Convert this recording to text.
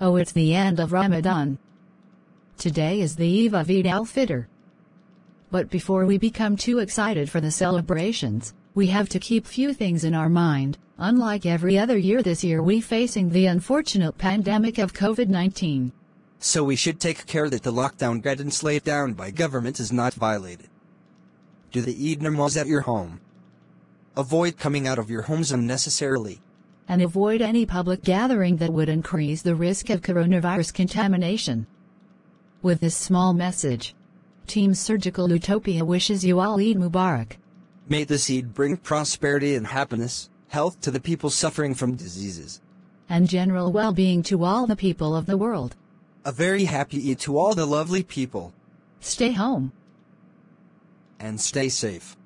Oh, it's the end of Ramadan. Today is the eve of Eid al-Fitr. But before we become too excited for the celebrations, we have to keep few things in our mind. Unlike every other year this year we facing the unfortunate pandemic of COVID-19. So we should take care that the lockdown guidance laid down by government is not violated. Do the Eid namaz at your home. Avoid coming out of your homes unnecessarily and avoid any public gathering that would increase the risk of coronavirus contamination. With this small message, Team Surgical Utopia wishes you all Eid Mubarak. May the seed bring prosperity and happiness, health to the people suffering from diseases, and general well being to all the people of the world. A very happy Eid to all the lovely people. Stay home. And stay safe.